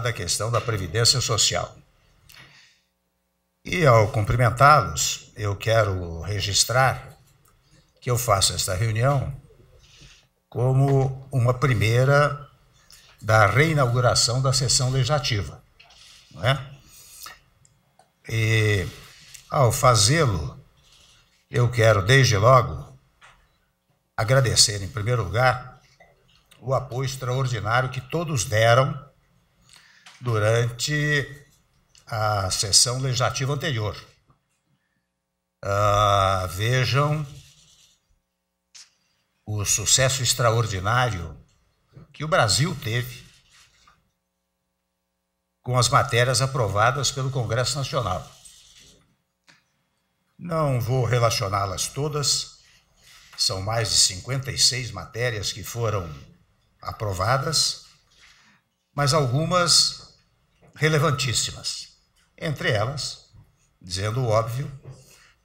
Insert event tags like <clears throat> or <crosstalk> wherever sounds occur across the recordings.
da a questão da Previdência Social. E ao cumprimentá-los, eu quero registrar que eu faço esta reunião como uma primeira da reinauguração da sessão legislativa. Não é? E ao fazê-lo, eu quero desde logo agradecer, em primeiro lugar, o apoio extraordinário que todos deram durante a sessão legislativa anterior. Uh, vejam o sucesso extraordinário que o Brasil teve com as matérias aprovadas pelo Congresso Nacional. Não vou relacioná-las todas, são mais de 56 matérias que foram aprovadas, mas algumas relevantíssimas. Entre elas, dizendo o óbvio,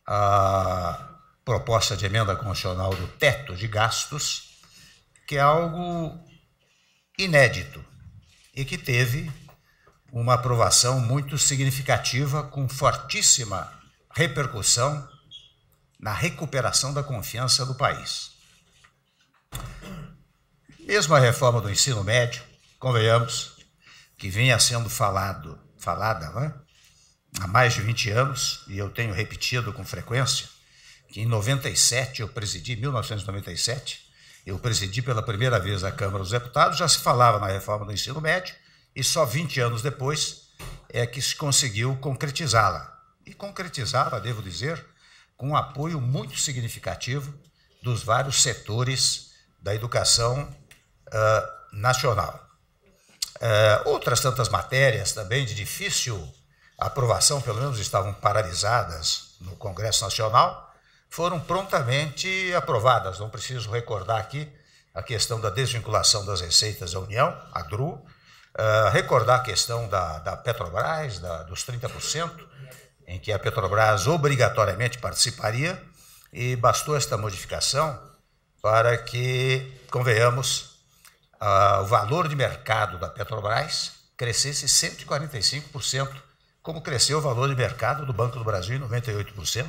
a proposta de emenda constitucional do teto de gastos, que é algo inédito e que teve uma aprovação muito significativa, com fortíssima repercussão na recuperação da confiança do país. Mesmo a reforma do ensino médio, convenhamos, que vinha sendo falado, falada há mais de 20 anos, e eu tenho repetido com frequência, que em 97 eu presidi, 1997, eu presidi pela primeira vez a Câmara dos Deputados, já se falava na reforma do ensino médio, e só 20 anos depois é que se conseguiu concretizá-la. E concretizá-la, devo dizer, com um apoio muito significativo dos vários setores da educação uh, nacional. Uh, outras tantas matérias também de difícil aprovação, pelo menos estavam paralisadas no Congresso Nacional, foram prontamente aprovadas. Não preciso recordar aqui a questão da desvinculação das receitas da União, a DRU, uh, ah, recordar a questão da, da Petrobras, da, dos 30%, em que a Petrobras obrigatoriamente participaria, e bastou esta modificação para que, convenhamos, o valor de mercado da Petrobras crescesse 145%, como cresceu o valor de mercado do Banco do Brasil em 98%,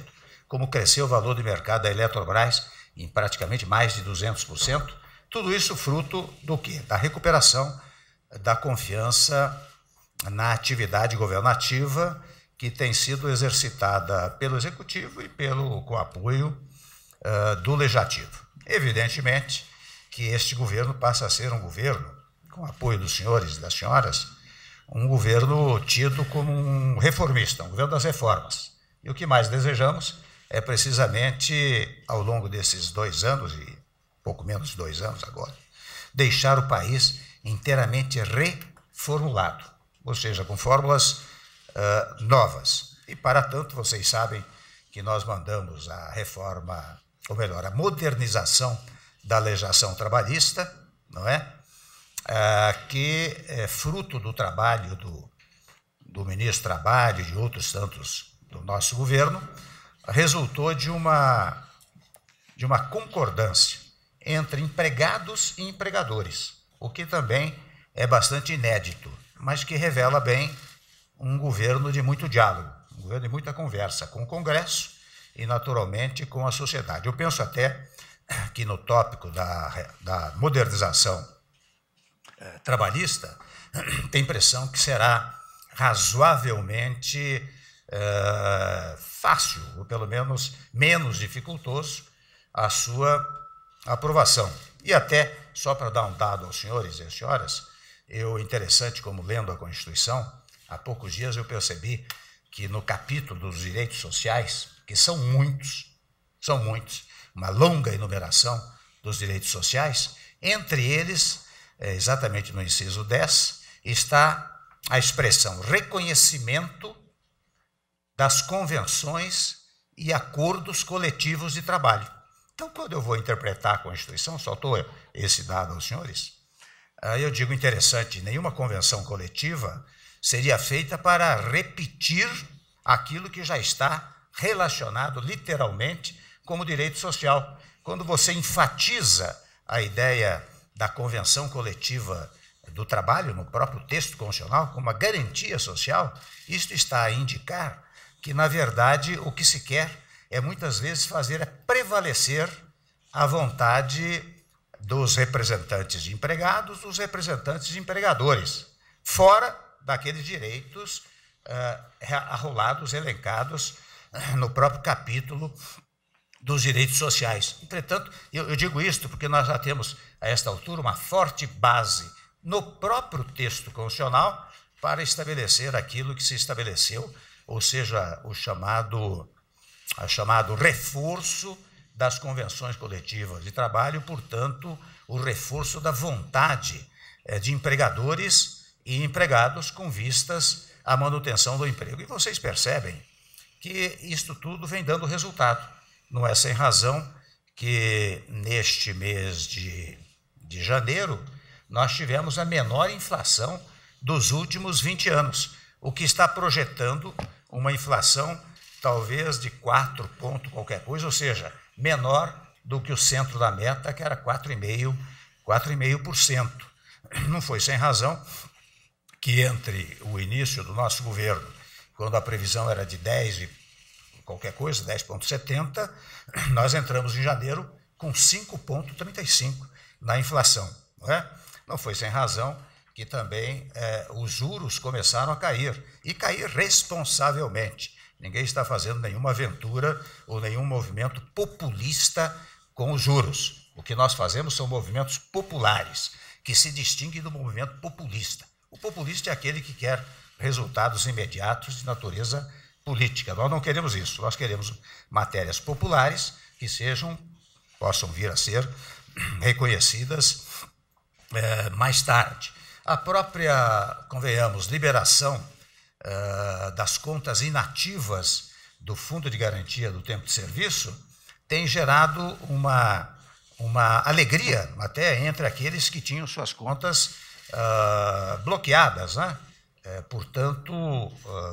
como cresceu o valor de mercado da Eletrobras em praticamente mais de 200%, tudo isso fruto do quê? Da recuperação da confiança na atividade governativa que tem sido exercitada pelo Executivo e pelo, com apoio uh, do Legislativo. Evidentemente, que este governo passa a ser um governo, com apoio dos senhores e das senhoras, um governo tido como um reformista, um governo das reformas. E o que mais desejamos é precisamente, ao longo desses dois anos, e pouco menos de dois anos agora, deixar o país inteiramente reformulado, ou seja, com fórmulas uh, novas. E, para tanto, vocês sabem que nós mandamos a reforma, ou melhor, a modernização da legislação trabalhista, não é? Ah, que é fruto do trabalho do, do ministro do Trabalho e de outros tantos do nosso governo, resultou de uma, de uma concordância entre empregados e empregadores, o que também é bastante inédito, mas que revela bem um governo de muito diálogo, um governo de muita conversa com o Congresso e, naturalmente, com a sociedade. Eu penso até aqui no tópico da, da modernização eh, trabalhista, <clears throat> tem impressão que será razoavelmente eh, fácil, ou pelo menos menos dificultoso, a sua aprovação. E até, só para dar um dado aos senhores e às senhoras, eu, interessante como lendo a Constituição, há poucos dias eu percebi que no capítulo dos direitos sociais, que são muitos, são muitos, uma longa enumeração dos direitos sociais. Entre eles, é, exatamente no inciso 10, está a expressão reconhecimento das convenções e acordos coletivos de trabalho. Então, quando eu vou interpretar a Constituição, só estou esse dado aos senhores, ah, eu digo interessante, nenhuma convenção coletiva seria feita para repetir aquilo que já está relacionado literalmente como direito social. Quando você enfatiza a ideia da convenção coletiva do trabalho no próprio texto constitucional como uma garantia social, isto está a indicar que, na verdade, o que se quer é muitas vezes fazer prevalecer a vontade dos representantes de empregados, dos representantes de empregadores, fora daqueles direitos uh, arrolados, elencados no próprio capítulo dos direitos sociais. Entretanto, eu, eu digo isto porque nós já temos, a esta altura, uma forte base no próprio texto constitucional para estabelecer aquilo que se estabeleceu, ou seja, o chamado, o chamado reforço das convenções coletivas de trabalho, portanto, o reforço da vontade eh, de empregadores e empregados com vistas à manutenção do emprego. E vocês percebem que isto tudo vem dando resultado. Não é sem razão que neste mês de, de janeiro nós tivemos a menor inflação dos últimos 20 anos, o que está projetando uma inflação talvez de 4 ponto qualquer coisa, ou seja, menor do que o centro da meta, que era 4,5%. 4,5%. Não foi sem razão que entre o início do nosso governo, quando a previsão era de 10 e qualquer coisa, 10,70, <clears throat> nós entramos em janeiro com 5,35 na inflação. Não, é? não foi sem razão que também é, os juros começaram a cair, e cair responsavelmente. Ninguém está fazendo nenhuma aventura ou nenhum movimento populista com os juros. O que nós fazemos são movimentos populares, que se distinguem do movimento populista. O populista é aquele que quer resultados imediatos de natureza política. Nós não queremos isso. Nós queremos matérias populares que sejam, possam vir a ser <clears throat> reconhecidas é, mais tarde. A própria, convenhamos, liberação é, das contas inativas do Fundo de Garantia do Tempo de Serviço tem gerado uma, uma alegria até entre aqueles que tinham suas contas é, bloqueadas. Né? portanto,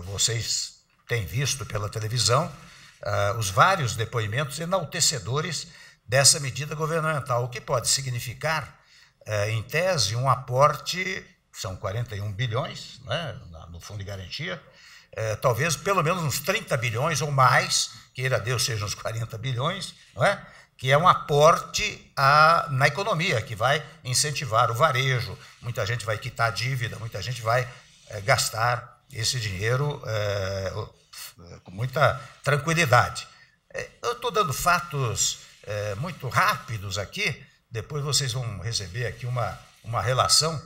vocês tem visto pela televisão uh, os vários depoimentos enaltecedores dessa medida governamental, o que pode significar, uh, em tese, um aporte, são 41 bilhões né, no Fundo de Garantia, uh, talvez pelo menos uns 30 bilhões ou mais, queira Deus seja uns 40 bilhões, não é? que é um aporte na economia, que vai incentivar o varejo, muita gente vai quitar a dívida, muita gente vai eh, gastar esse dinheiro é, é, com muita tranquilidade. É, eu estou dando fatos é, muito rápidos aqui, depois vocês vão receber aqui uma, uma relação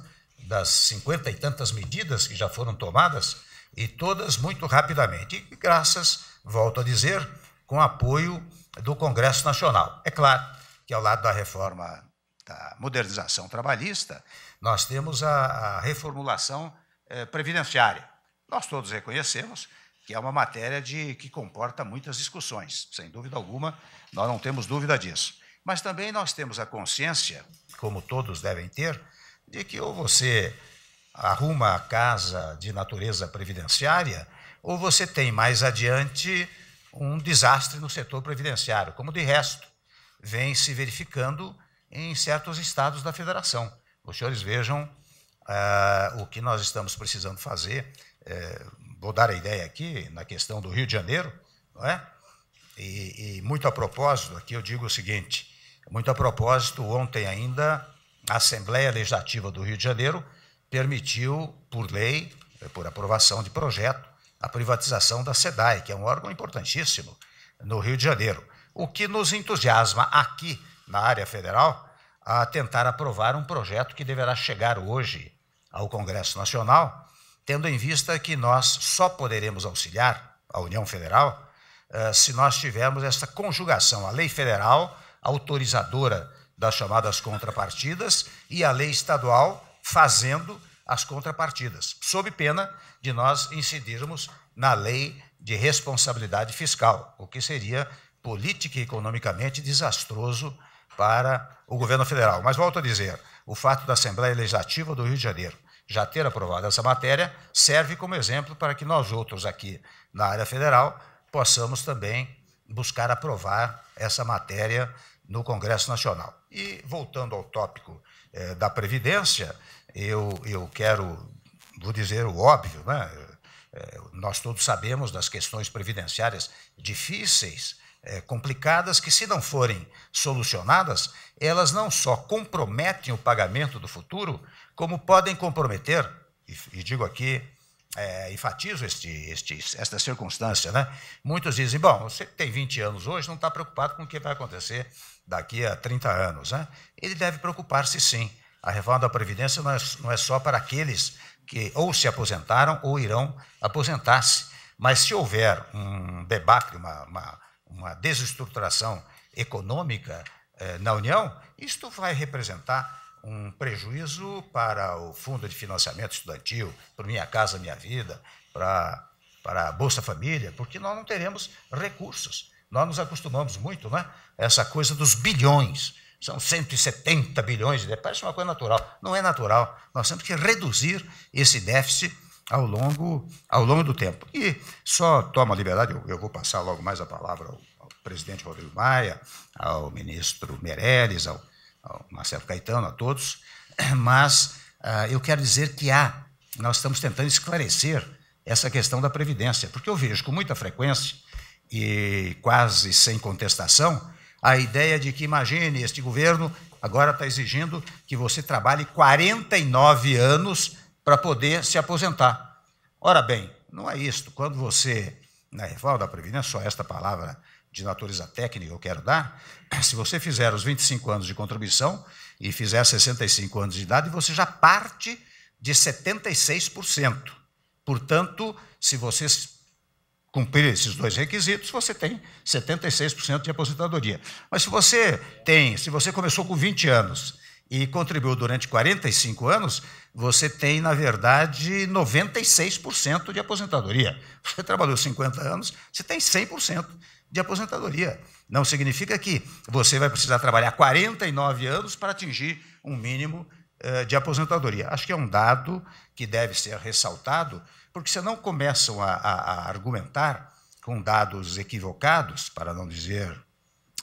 das cinquenta e tantas medidas que já foram tomadas, e todas muito rapidamente. E graças, volto a dizer, com apoio do Congresso Nacional. É claro que, ao lado da reforma da modernização trabalhista, nós temos a, a reformulação eh, previdenciária. Nós todos reconhecemos que é uma matéria de, que comporta muitas discussões, sem dúvida alguma, nós não temos dúvida disso. Mas também nós temos a consciência, como todos devem ter, de que ou você arruma a casa de natureza previdenciária, ou você tem mais adiante um desastre no setor previdenciário, como de resto vem se verificando em certos estados da federação. Os senhores vejam ah, o que nós estamos precisando fazer é, vou dar a ideia aqui, na questão do Rio de Janeiro, não é? E, e, muito a propósito, aqui eu digo o seguinte: muito a propósito, ontem ainda a Assembleia Legislativa do Rio de Janeiro permitiu, por lei, é, por aprovação de projeto, a privatização da SEDAE, que é um órgão importantíssimo no Rio de Janeiro. O que nos entusiasma aqui na área federal a tentar aprovar um projeto que deverá chegar hoje ao Congresso Nacional tendo em vista que nós só poderemos auxiliar a União Federal eh, se nós tivermos essa conjugação, a lei federal autorizadora das chamadas contrapartidas e a lei estadual fazendo as contrapartidas, sob pena de nós incidirmos na lei de responsabilidade fiscal, o que seria política e economicamente desastroso para o governo federal. Mas volto a dizer, o fato da Assembleia Legislativa do Rio de Janeiro já ter aprovado essa matéria, serve como exemplo para que nós outros aqui na área federal possamos também buscar aprovar essa matéria no Congresso Nacional. E voltando ao tópico eh, da Previdência, eu, eu quero, vou dizer o óbvio, né? Eh, nós todos sabemos das questões previdenciárias difíceis, eh, complicadas, que se não forem solucionadas, elas não só comprometem o pagamento do futuro, como podem comprometer, e, e digo aqui, é, enfatizo este, este, esta circunstância, né? muitos dizem, bom, você que tem 20 anos hoje não está preocupado com o que vai acontecer daqui a 30 anos. Né? Ele deve preocupar-se sim. A reforma da Previdência não é, não é só para aqueles que ou se aposentaram ou irão aposentar-se. Mas se houver um debate, uma, uma, uma desestruturação econômica eh, na União, isto vai representar um prejuízo para o Fundo de Financiamento Estudantil, para Minha Casa Minha Vida, para, para a Bolsa Família, porque nós não teremos recursos. Nós nos acostumamos muito, né? Essa coisa dos bilhões. São 170 bilhões Parece uma coisa natural. Não é natural. Nós temos que reduzir esse déficit ao longo, ao longo do tempo. E só toma liberdade, eu, eu vou passar logo mais a palavra ao, ao presidente Rodrigo Maia, ao ministro Meirelles, ao ao Marcelo Caetano, a todos, <clears throat> mas uh, eu quero dizer que há, nós estamos tentando esclarecer essa questão da Previdência, porque eu vejo com muita frequência e quase sem contestação a ideia de que, imagine, este governo agora está exigindo que você trabalhe 49 anos para poder se aposentar. Ora bem, não é isto. Quando você, na reforma da Previdência, só esta palavra de natureza técnica eu quero dar, <clears throat> se você fizer os 25 anos de contribuição e fizer 65 anos de idade, você já parte de 76%. Portanto, se você cumprir esses dois requisitos, você tem 76% de aposentadoria. Mas se você tem, se você começou com 20 anos e contribuiu durante 45 anos, você tem, na verdade, 96% de aposentadoria. Você trabalhou 50 anos, você tem 100% de aposentadoria. Não significa que você vai precisar trabalhar 49 anos para atingir um mínimo eh, de aposentadoria. Acho que é um dado que deve ser ressaltado, porque senão começam a, a, a argumentar com dados equivocados, para não dizer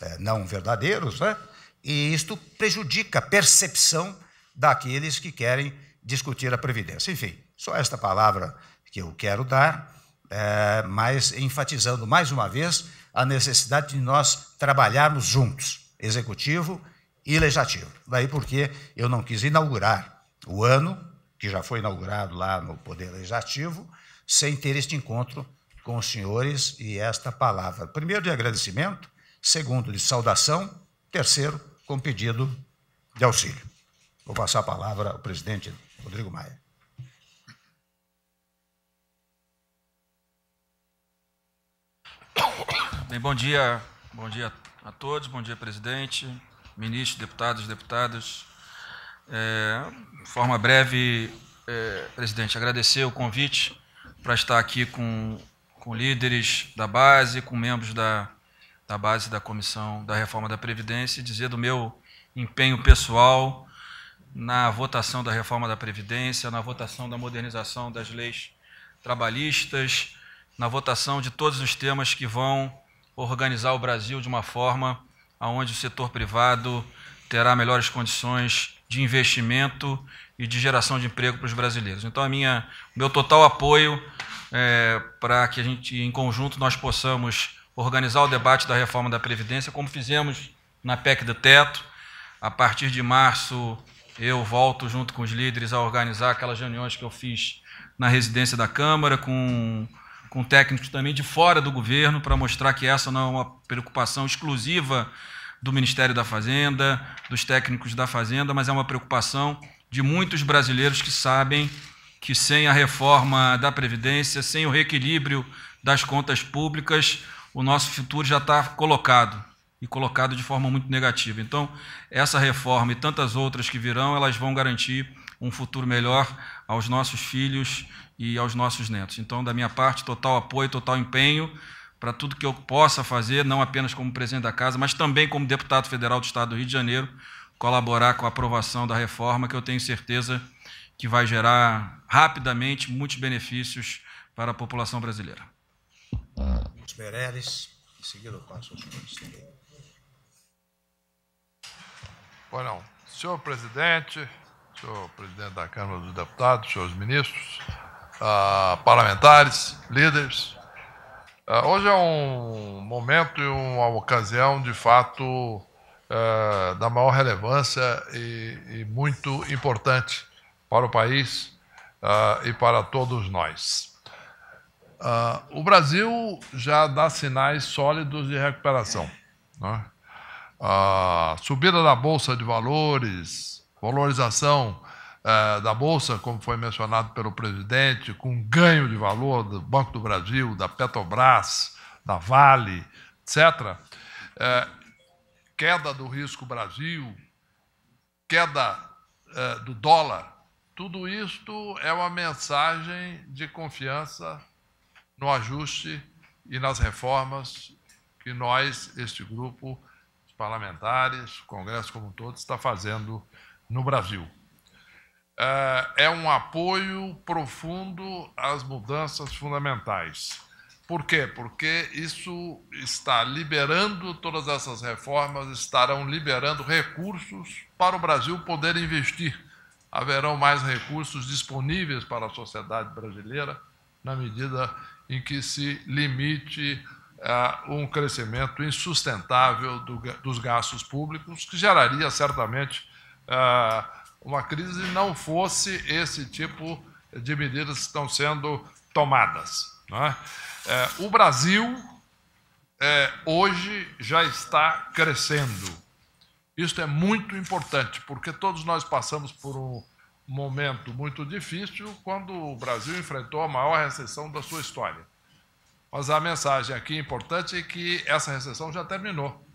eh, não verdadeiros, né? e isto prejudica a percepção daqueles que querem discutir a Previdência. Enfim, só esta palavra que eu quero dar, eh, mas enfatizando mais uma vez a necessidade de nós trabalharmos juntos, executivo e legislativo. Daí porque eu não quis inaugurar o ano, que já foi inaugurado lá no Poder Legislativo, sem ter este encontro com os senhores e esta palavra. Primeiro, de agradecimento, segundo, de saudação, terceiro, com pedido de auxílio. Vou passar a palavra ao presidente Rodrigo Maia. Bem, bom dia, bom dia a todos, bom dia, presidente, ministro, deputados, deputadas. É, forma breve, é, presidente, agradecer o convite para estar aqui com, com líderes da base, com membros da, da base da Comissão da Reforma da Previdência e dizer do meu empenho pessoal na votação da reforma da Previdência, na votação da modernização das leis trabalhistas, na votação de todos os temas que vão organizar o Brasil de uma forma onde o setor privado terá melhores condições de investimento e de geração de emprego para os brasileiros. Então, a minha, meu total apoio é, para que a gente, em conjunto, nós possamos organizar o debate da reforma da Previdência, como fizemos na PEC do Teto. A partir de março, eu volto junto com os líderes a organizar aquelas reuniões que eu fiz na residência da Câmara com com técnicos também de fora do governo, para mostrar que essa não é uma preocupação exclusiva do Ministério da Fazenda, dos técnicos da Fazenda, mas é uma preocupação de muitos brasileiros que sabem que sem a reforma da Previdência, sem o reequilíbrio das contas públicas, o nosso futuro já está colocado e colocado de forma muito negativa. Então, essa reforma e tantas outras que virão, elas vão garantir um futuro melhor aos nossos filhos e aos nossos netos. Então, da minha parte, total apoio, total empenho para tudo que eu possa fazer, não apenas como presidente da casa, mas também como deputado federal do Estado do Rio de Janeiro, colaborar com a aprovação da reforma, que eu tenho certeza que vai gerar rapidamente muitos benefícios para a população brasileira. Meirelles, em seguida eu passo aos não. Senhor presidente, senhor presidente da Câmara dos Deputados, senhores ministros, ah, parlamentares, líderes. Ah, hoje é um momento e uma ocasião, de fato, ah, da maior relevância e, e, muito importante para o país ah, e para todos nós. Ah, o Brasil já dá sinais sólidos de recuperação. Né? a ah, subida da Bolsa de Valores, valorização eh, da Bolsa, como foi mencionado pelo presidente, com ganho de valor do Banco do Brasil, da Petrobras, da Vale, etc., eh, queda do risco Brasil, queda eh, do dólar, tudo isto é uma mensagem de confiança no ajuste e nas reformas que nós, este grupo, parlamentares, o Congresso como um todo, está fazendo no Brasil. É, é um apoio profundo às mudanças fundamentais. Por quê? Porque isso está liberando, todas essas reformas estarão liberando recursos para o Brasil poder investir. Haverão mais recursos disponíveis para a sociedade brasileira na medida em que se limite uh, um crescimento insustentável do, dos gastos públicos, que geraria certamente ah, uma crise não fosse esse tipo de medidas que estão sendo tomadas. É? é? o Brasil é, hoje já está crescendo. Isso é muito importante, porque todos nós passamos por um momento muito difícil quando o Brasil enfrentou a maior recessão da sua história. Mas a mensagem aqui importante é que essa recessão já terminou.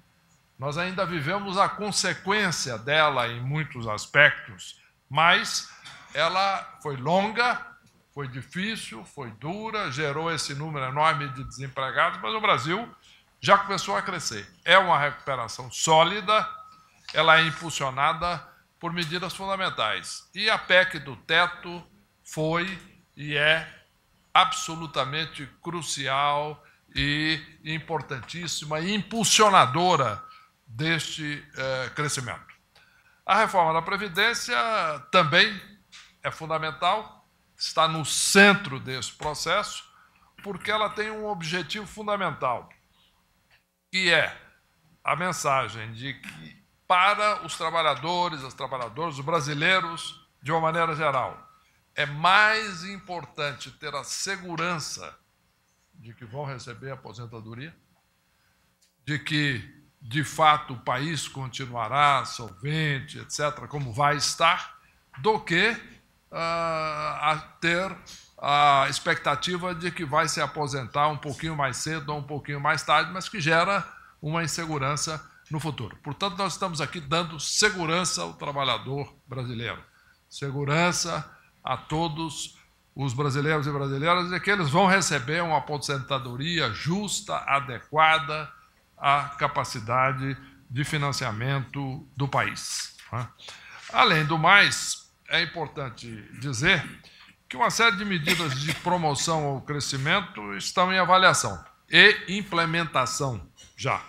Nós ainda vivemos a consequência dela em muitos aspectos, mas ela foi longa, foi difícil, foi dura, gerou esse número enorme de desempregados, mas o Brasil já começou a crescer. É uma recuperação sólida, ela é impulsionada por medidas fundamentais. E a PEC do teto foi e é absolutamente crucial e importantíssima, impulsionadora deste eh, crescimento. A reforma da Previdência também é fundamental, está no centro desse processo, porque ela tem um objetivo fundamental, que é a mensagem de que, para os trabalhadores, as trabalhadoras, os brasileiros, de uma maneira geral, é mais importante ter a segurança de que vão receber a aposentadoria, de que de fato o país continuará solvente, etc., como vai estar, do que ah, a ter a expectativa de que vai se aposentar um pouquinho mais cedo ou um pouquinho mais tarde, mas que gera uma insegurança no futuro. Portanto, nós estamos aqui dando segurança ao trabalhador brasileiro, segurança a todos os brasileiros e brasileiras de que eles vão receber uma aposentadoria justa, adequada, a capacidade de financiamento do país. Né? Além do mais, é importante dizer que uma série de medidas de promoção ao crescimento estão em avaliação e implementação já.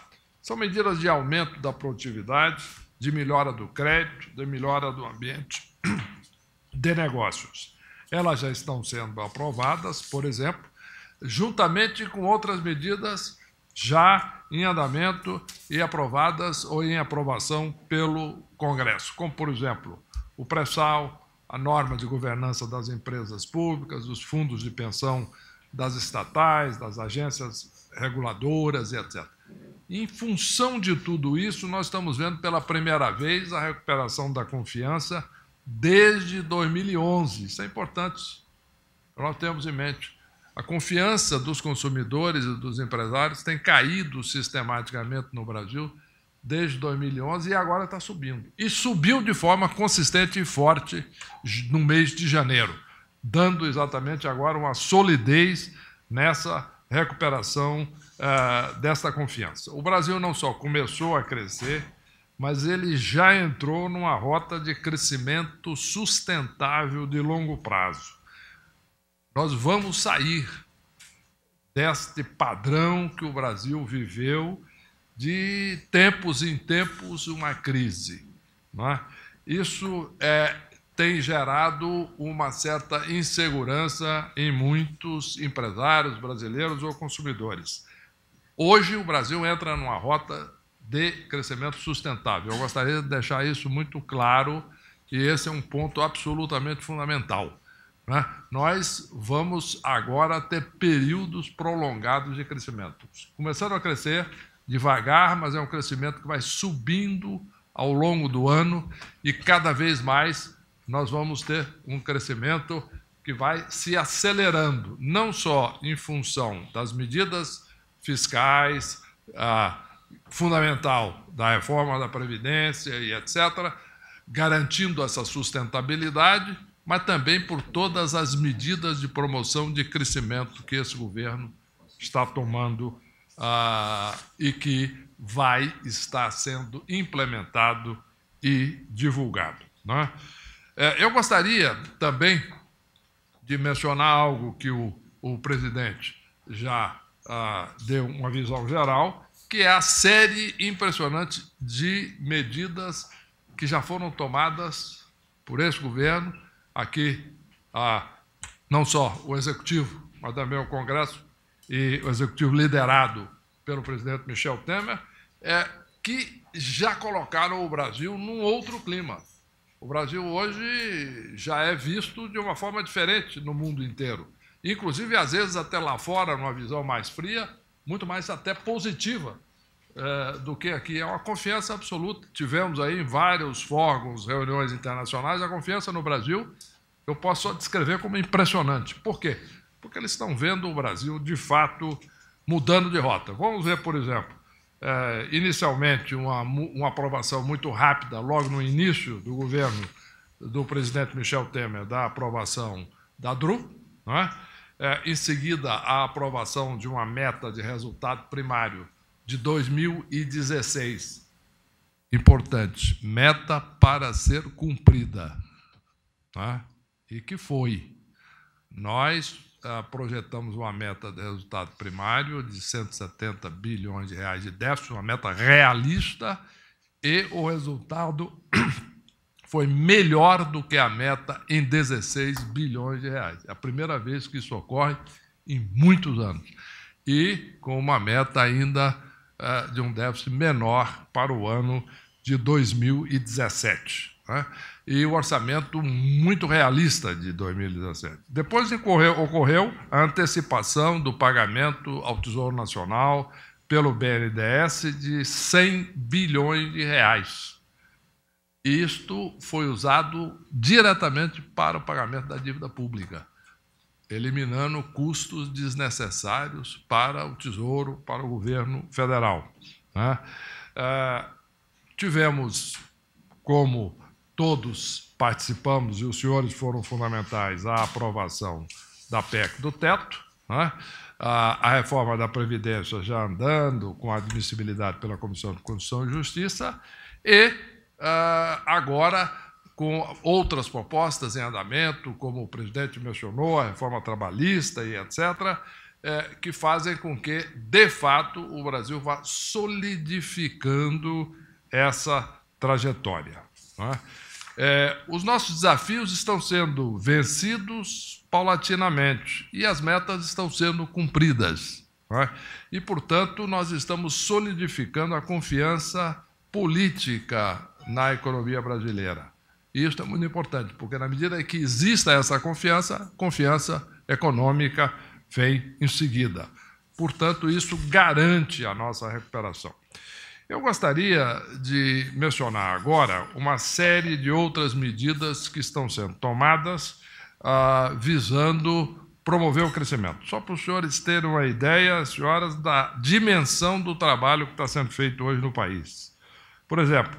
São medidas de aumento da produtividade, de melhora do crédito, de melhora do ambiente de negócios. Elas já estão sendo aprovadas, por exemplo, juntamente com outras medidas já em andamento e aprovadas ou em aprovação pelo Congresso, como, por exemplo, o pré-sal, a norma de governança das empresas públicas, os fundos de pensão das estatais, das agências reguladoras, etc. Em função de tudo isso, nós estamos vendo pela primeira vez a recuperação da confiança desde 2011. Isso é importante. Nós temos em mente a confiança dos consumidores e dos empresários tem caído sistematicamente no Brasil desde 2011 e agora está subindo. E subiu de forma consistente e forte no mês de janeiro, dando exatamente agora uma solidez nessa recuperação uh, eh, dessa confiança. O Brasil não só começou a crescer, mas ele já entrou numa rota de crescimento sustentável de longo prazo. Nós vamos sair deste padrão que o Brasil viveu de tempos em tempos uma crise. É? Isso é, tem gerado uma certa insegurança em muitos empresários brasileiros ou consumidores. Hoje o Brasil entra numa rota de crescimento sustentável. Eu gostaria de deixar isso muito claro, e esse é um ponto absolutamente fundamental. Né? Nós vamos agora ter períodos prolongados de crescimento. Começando a crescer devagar, mas é um crescimento que vai subindo ao longo do ano e cada vez mais nós vamos ter um crescimento que vai se acelerando, não só em função das medidas fiscais, ah, fundamental da reforma da Previdência e etc., garantindo essa sustentabilidade, mas também por todas as medidas de promoção de crescimento que esse governo está tomando ah, e que vai estar sendo implementado e divulgado. Né? eu gostaria também de mencionar algo que o, o presidente já ah, deu uma visão geral, que é a série impressionante de medidas que já foram tomadas por esse governo aqui a, não só o Executivo, mas também o Congresso e o Executivo liderado pelo presidente Michel Temer, é, que já colocaram o Brasil num outro clima. O Brasil hoje já é visto de uma forma diferente no mundo inteiro. Inclusive, às vezes, até lá fora, numa visão mais fria, muito mais até positiva é, do que aqui. É uma confiança absoluta. Tivemos aí em vários fóruns, reuniões internacionais, a confiança no Brasil eu posso só descrever como impressionante. Por quê? Porque eles estão vendo o Brasil, de fato, mudando de rota. Vamos ver, por exemplo, é, inicialmente uma, uma aprovação muito rápida, logo no início do governo do presidente Michel Temer, da aprovação da DRU, não é? É, em seguida a aprovação de uma meta de resultado primário de 2016. Importante, meta para ser cumprida. Tá? E que foi. Nós ah, projetamos uma meta de resultado primário de 170 bilhões de reais de déficit, uma meta realista, e o resultado <coughs> foi melhor do que a meta em 16 bilhões de reais. É a primeira vez que isso ocorre em muitos anos. E com uma meta ainda é, de um déficit menor para o ano de 2017. Né? E o orçamento muito realista de 2017. Depois ocorreu, ocorreu a antecipação do pagamento ao Tesouro Nacional pelo BNDES de 100 bilhões de reais. E isto foi usado diretamente para o pagamento da dívida pública eliminando custos desnecessários para o Tesouro, para o governo federal. Né? É, tivemos, como todos participamos, e os senhores foram fundamentais, a aprovação da PEC do teto, né? a reforma da Previdência já andando, com admissibilidade pela Comissão de Constituição e Justiça, e ah, agora com outras propostas em andamento, como o presidente mencionou, a reforma trabalhista e etc., é, que fazem com que, de fato, o Brasil vá solidificando essa trajetória. É? É, os nossos desafios estão sendo vencidos paulatinamente e as metas estão sendo cumpridas. É? E, portanto, nós estamos solidificando a confiança política na economia brasileira. E isso é muito importante, porque na medida que exista essa confiança, confiança econômica vem em seguida. Portanto, isso garante a nossa recuperação. Eu gostaria de mencionar agora uma série de outras medidas que estão sendo tomadas ah, visando promover o crescimento. Só para os senhores terem uma ideia, senhoras, da dimensão do trabalho que está sendo feito hoje no país. Por exemplo,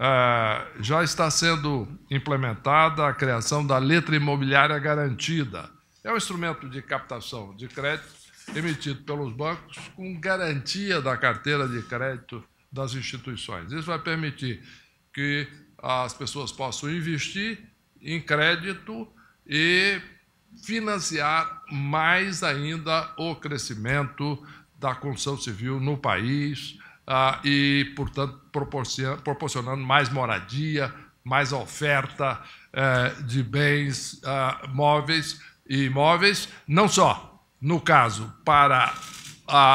ah, já está sendo implementada a criação da letra imobiliária garantida. É um instrumento de captação de crédito emitido pelos bancos com garantia da carteira de crédito das instituições. Isso vai permitir que as pessoas possam investir em crédito e financiar mais ainda o crescimento da construção civil no país, ah, e, portanto, proporcionando mais moradia, mais oferta eh, de bens ah, móveis e imóveis, não só, no caso, para a,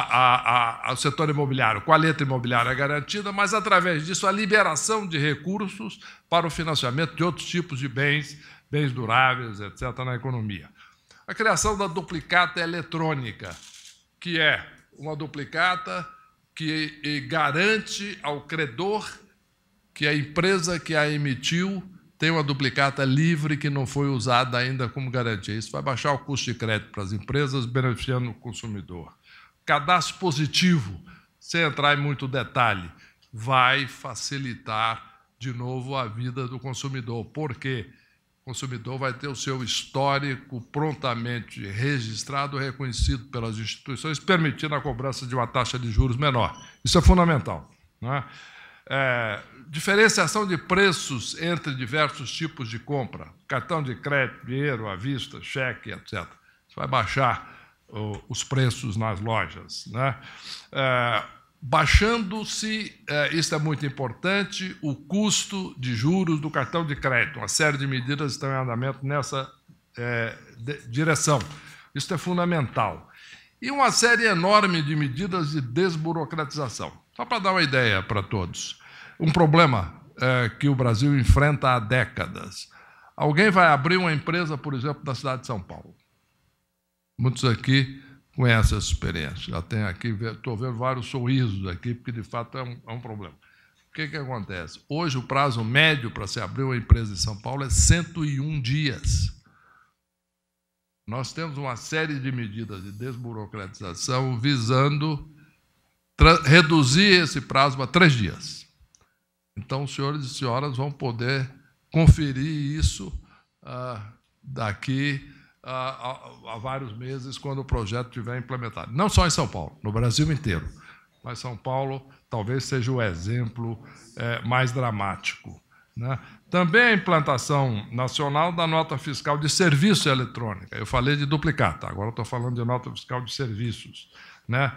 a, a, o setor imobiliário, com a letra imobiliária garantida, mas através disso a liberação de recursos para o financiamento de outros tipos de bens, bens duráveis, etc., na economia. A criação da duplicata eletrônica, que é uma duplicata que garante ao credor que a empresa que a emitiu tem uma duplicata livre que não foi usada ainda como garantia. Isso vai baixar o custo de crédito para as empresas, beneficiando o consumidor. Cadastro positivo, sem entrar em muito detalhe, vai facilitar de novo a vida do consumidor. Por quê? Porque consumidor vai ter o seu histórico prontamente registrado, reconhecido pelas instituições, permitindo a cobrança de uma taxa de juros menor. Isso é fundamental. Não é? É, diferenciação de preços entre diversos tipos de compra, cartão de crédito, dinheiro à vista, cheque, etc. Isso vai baixar o, os preços nas lojas. Né? É, baixando-se, é, isso é muito importante, o custo de juros do cartão de crédito. Uma série de medidas estão em andamento nessa é, de, direção. Isso é fundamental. E uma série enorme de medidas de desburocratização. Só para dar uma ideia para todos. Um problema é, que o Brasil enfrenta há décadas. Alguém vai abrir uma empresa, por exemplo, na cidade de São Paulo. Muitos aqui com essa experiência. Já tem aqui, estou vendo vários sorrisos aqui, porque de fato é um, é um problema. O que, que acontece? Hoje o prazo médio para se abrir uma empresa em São Paulo é 101 dias. Nós temos uma série de medidas de desburocratização visando reduzir esse prazo para três dias. Então, senhores e senhoras vão poder conferir isso ah, daqui há, há vários meses, quando o projeto estiver implementado. Não só em São Paulo, no Brasil inteiro. Mas São Paulo talvez seja o exemplo é, mais dramático. Né? Também a implantação nacional da nota fiscal de serviço eletrônica. Eu falei de duplicata, agora estou falando de nota fiscal de serviços. Né?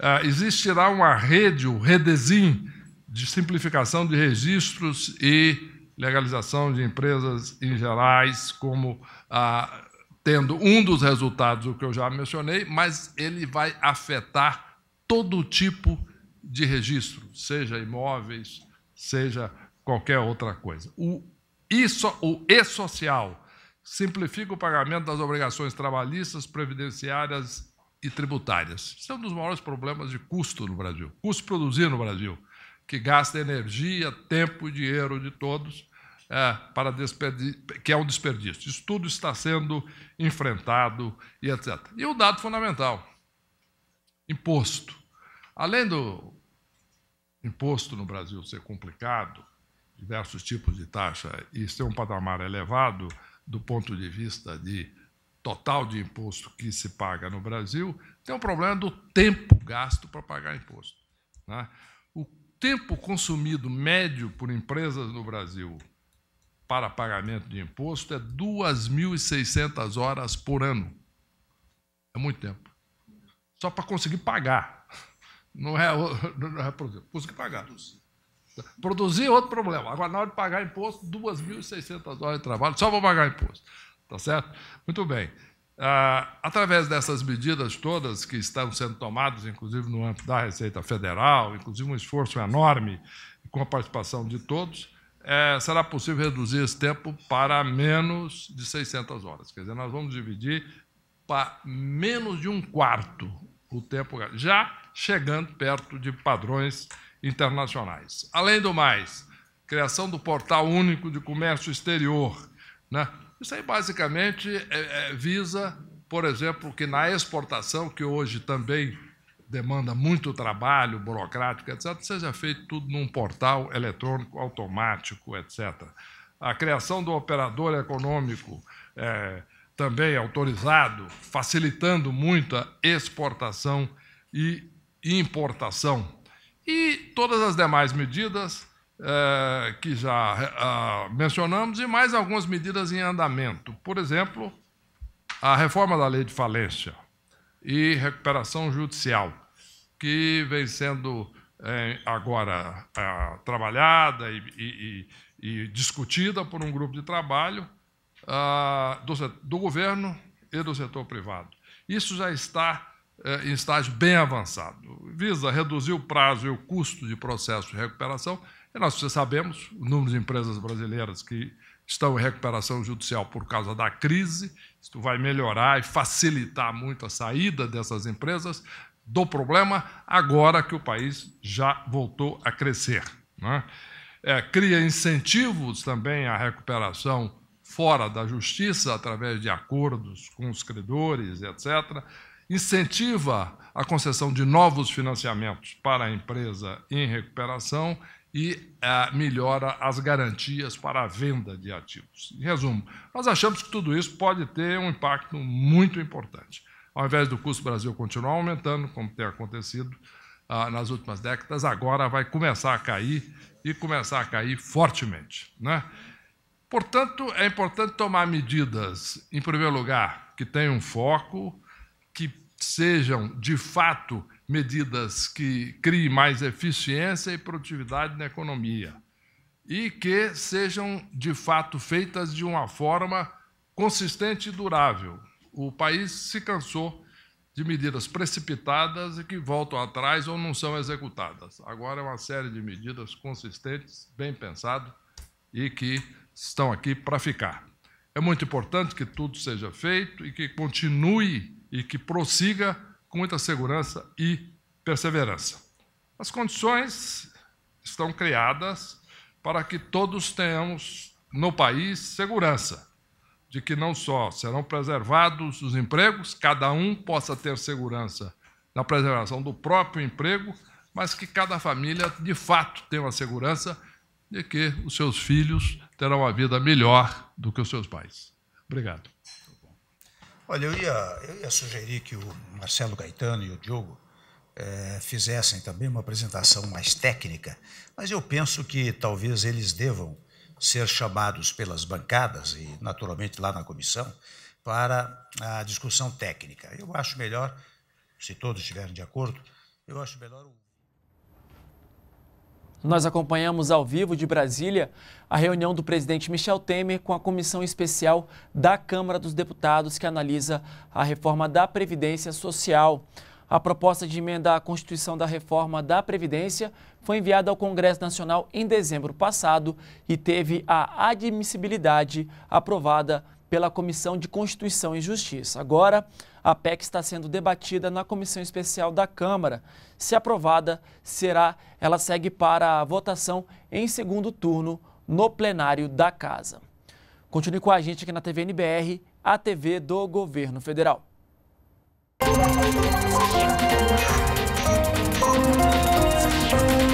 Uh, existirá uma rede, o Redesim, de simplificação de registros e legalização de empresas em gerais, como a tendo um dos resultados, o que eu já mencionei, mas ele vai afetar todo tipo de registro, seja imóveis, seja qualquer outra coisa. O e-social simplifica o pagamento das obrigações trabalhistas, previdenciárias e tributárias. Isso é um dos maiores problemas de custo no Brasil, custo produzir no Brasil, que gasta energia, tempo e dinheiro de todos é, para que é um desperdício. Isso tudo está sendo enfrentado e etc. E o dado fundamental: imposto. Além do imposto no Brasil ser complicado, diversos tipos de taxa, e ser um patamar elevado do ponto de vista de total de imposto que se paga no Brasil, tem um problema do tempo gasto para pagar imposto. Né? O tempo consumido médio por empresas no Brasil para pagamento de imposto é 2.600 horas por ano. É muito tempo. Só para conseguir pagar. Não é, não é produzir, conseguir pagar. Produzir é outro problema. Agora, na hora de pagar imposto, 2.600 horas de trabalho só vou pagar imposto. Tá certo? Muito bem. Ah, através dessas medidas todas que estão sendo tomadas, inclusive no âmbito da Receita Federal, inclusive um esforço enorme com a participação de todos, é, será possível reduzir esse tempo para menos de 600 horas. Quer dizer, nós vamos dividir para menos de um quarto o tempo, já chegando perto de padrões internacionais. Além do mais, criação do portal único de comércio exterior. Né? Isso aí basicamente é, é, visa, por exemplo, que na exportação, que hoje também demanda muito trabalho burocrático, etc., seja feito tudo num portal eletrônico automático, etc. A criação do operador econômico é, também autorizado, facilitando muito a exportação e importação. E todas as demais medidas é, que já é, mencionamos e mais algumas medidas em andamento. Por exemplo, a reforma da lei de falência e recuperação judicial que vem sendo é, agora é, trabalhada e, e, e, discutida por um grupo de trabalho ah, do, do, governo e do setor privado. Isso já está é, em estágio bem avançado. Visa reduzir o prazo e o custo de processo de recuperação, e nós sabemos o número de empresas brasileiras que estão em recuperação judicial por causa da crise. Isso vai melhorar e facilitar muito a saída dessas empresas, do problema agora que o país já voltou a crescer. Né? É, cria incentivos também à recuperação fora da justiça, através de acordos com os credores, etc. Incentiva a concessão de novos financiamentos para a empresa em recuperação e é, melhora as garantias para a venda de ativos. Em resumo, nós achamos que tudo isso pode ter um impacto muito importante. Ao invés do custo do Brasil continuar aumentando, como tem acontecido ah, nas últimas décadas, agora vai começar a cair e começar a cair fortemente. Né? Portanto, é importante tomar medidas, em primeiro lugar, que tenham foco, que sejam, de fato, medidas que criem mais eficiência e produtividade na economia e que sejam, de fato, feitas de uma forma consistente e durável, o país se cansou de medidas precipitadas e que voltam atrás ou não são executadas. Agora é uma série de medidas consistentes, bem pensadas e que estão aqui para ficar. É muito importante que tudo seja feito e que continue e que prossiga com muita segurança e perseverança. As condições estão criadas para que todos tenhamos no país segurança de que não só serão preservados os empregos, cada um possa ter segurança na preservação do próprio emprego, mas que cada família, de fato, tenha a segurança de que os seus filhos terão uma vida melhor do que os seus pais. Obrigado. Olha, eu ia, eu ia sugerir que o Marcelo Gaetano e o Diogo é, fizessem também uma apresentação mais técnica, mas eu penso que talvez eles devam ser chamados pelas bancadas e, naturalmente, lá na comissão, para a discussão técnica. Eu acho melhor, se todos estiverem de acordo, eu acho melhor. Nós acompanhamos ao vivo de Brasília a reunião do presidente Michel Temer com a comissão especial da Câmara dos Deputados que analisa a reforma da Previdência Social. A proposta de emenda à Constituição da reforma da Previdência foi enviada ao Congresso Nacional em dezembro passado e teve a admissibilidade aprovada pela Comissão de Constituição e Justiça. Agora, a PEC está sendo debatida na Comissão Especial da Câmara. Se aprovada, será ela segue para a votação em segundo turno no plenário da Casa. Continue com a gente aqui na TV NBR, a TV do Governo Federal. you